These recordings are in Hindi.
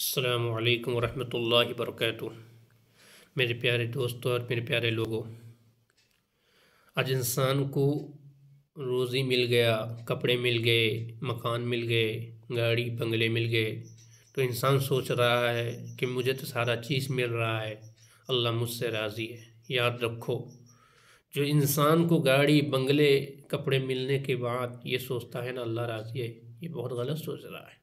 अल्लाम वरहमल वरक मेरे प्यारे दोस्तों और मेरे प्यारे लोगों आज इंसान को रोज़ी मिल गया कपड़े मिल गए मकान मिल गए गाड़ी बंगले मिल गए तो इंसान सोच रहा है कि मुझे तो सारा चीज़ मिल रहा है अल्लाह मुझसे राज़ी है याद रखो जो इंसान को गाड़ी बंगले कपड़े मिलने के बाद ये सोचता है ना अल्लाह राज़ी है ये बहुत गलत सोच रहा है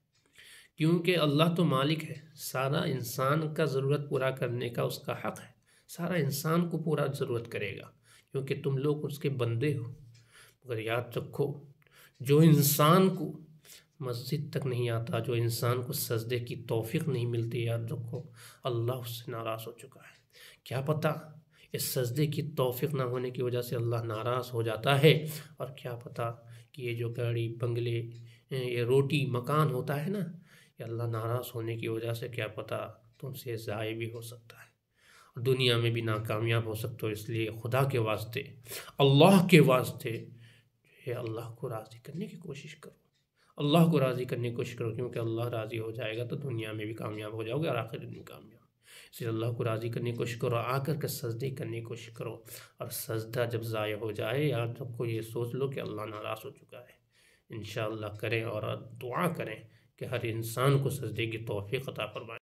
क्योंकि अल्लाह तो मालिक है सारा इंसान का ज़रूरत पूरा करने का उसका हक़ है सारा इंसान को पूरा ज़रूरत करेगा क्योंकि तुम लोग उसके बंदे हो मगर याद रखो जो इंसान को मस्जिद तक नहीं आता जो इंसान को सजदे की तोफ़ी नहीं मिलती याद रखो अल्लाह उससे नाराज़ हो चुका है क्या पता इस सजदे की तोफ़ी ना होने की वजह से अल्लाह नाराज़ हो जाता है और क्या पता कि ये जो गाड़ी बंगले ये रोटी मकान होता है ना कि अल्लाह नाराज़ होने की वजह से क्या पता तुमसे ज़ाय भी हो सकता है और दुनिया में भी नाकामयाब हो सकते हो इसलिए खुदा के वास्ते अल्लाह के वास्ते जो है अल्लाह को राज़ी करने की कोशिश करो अल्लाह को राज़ी करने की कोशिश करो क्योंकि अल्लाह राज़ी हो जाएगा तो दुनिया में भी कामयाब हो जाओगे और आखिर में कामयाब इसलिए अल्लाह को राज़ी करने की कोशिश करो आकर के सजदे करने की कोशिश करो और सजदा जब ज़ाय हो जाए आप सबको ये सोच लो कि अल्लाह नाराज़ हो चुका है इन करें और दुआ करें कि हर इंसान को सजदे की तोफ़ी अता फरमाए